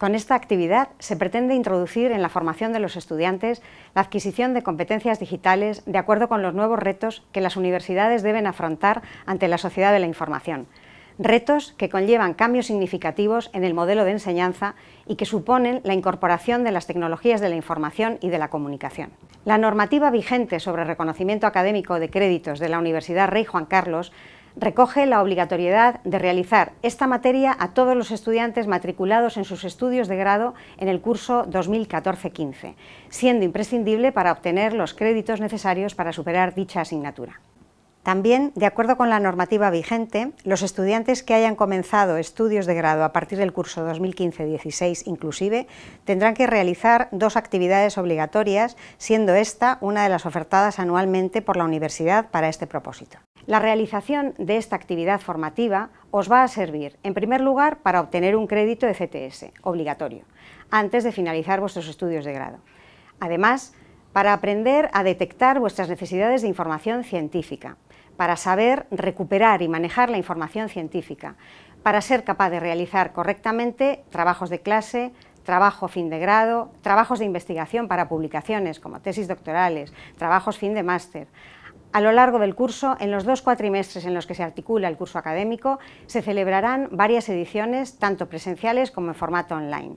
Con esta actividad se pretende introducir en la formación de los estudiantes la adquisición de competencias digitales de acuerdo con los nuevos retos que las universidades deben afrontar ante la sociedad de la información. Retos que conllevan cambios significativos en el modelo de enseñanza y que suponen la incorporación de las tecnologías de la información y de la comunicación. La normativa vigente sobre reconocimiento académico de créditos de la Universidad Rey Juan Carlos recoge la obligatoriedad de realizar esta materia a todos los estudiantes matriculados en sus estudios de grado en el curso 2014-15, siendo imprescindible para obtener los créditos necesarios para superar dicha asignatura. También, de acuerdo con la normativa vigente, los estudiantes que hayan comenzado estudios de grado a partir del curso 2015-16 inclusive, tendrán que realizar dos actividades obligatorias, siendo esta una de las ofertadas anualmente por la universidad para este propósito. La realización de esta actividad formativa os va a servir, en primer lugar, para obtener un crédito de CTS, obligatorio, antes de finalizar vuestros estudios de grado. Además, para aprender a detectar vuestras necesidades de información científica, para saber recuperar y manejar la información científica, para ser capaz de realizar correctamente trabajos de clase, trabajo fin de grado, trabajos de investigación para publicaciones como tesis doctorales, trabajos fin de máster, a lo largo del curso, en los dos cuatrimestres en los que se articula el curso académico, se celebrarán varias ediciones, tanto presenciales como en formato online.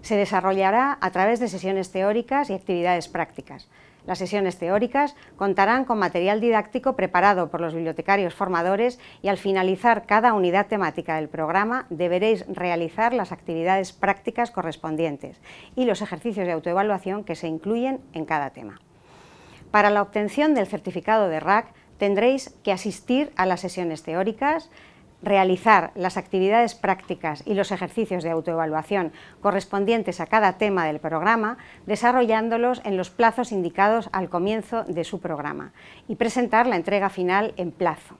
Se desarrollará a través de sesiones teóricas y actividades prácticas. Las sesiones teóricas contarán con material didáctico preparado por los bibliotecarios formadores y al finalizar cada unidad temática del programa deberéis realizar las actividades prácticas correspondientes y los ejercicios de autoevaluación que se incluyen en cada tema. Para la obtención del certificado de RAC tendréis que asistir a las sesiones teóricas, realizar las actividades prácticas y los ejercicios de autoevaluación correspondientes a cada tema del programa, desarrollándolos en los plazos indicados al comienzo de su programa y presentar la entrega final en plazo.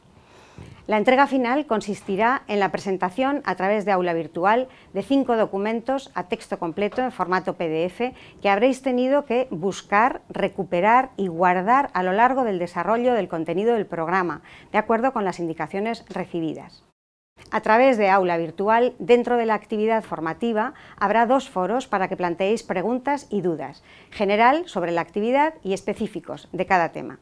La entrega final consistirá en la presentación a través de aula virtual de cinco documentos a texto completo en formato PDF que habréis tenido que buscar, recuperar y guardar a lo largo del desarrollo del contenido del programa, de acuerdo con las indicaciones recibidas. A través de aula virtual, dentro de la actividad formativa, habrá dos foros para que planteéis preguntas y dudas, general sobre la actividad y específicos de cada tema.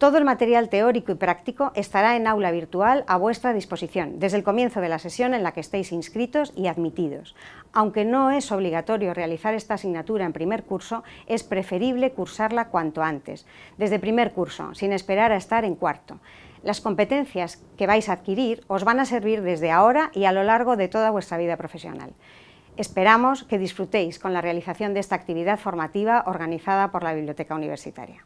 Todo el material teórico y práctico estará en aula virtual a vuestra disposición desde el comienzo de la sesión en la que estéis inscritos y admitidos. Aunque no es obligatorio realizar esta asignatura en primer curso, es preferible cursarla cuanto antes, desde primer curso, sin esperar a estar en cuarto. Las competencias que vais a adquirir os van a servir desde ahora y a lo largo de toda vuestra vida profesional. Esperamos que disfrutéis con la realización de esta actividad formativa organizada por la Biblioteca Universitaria.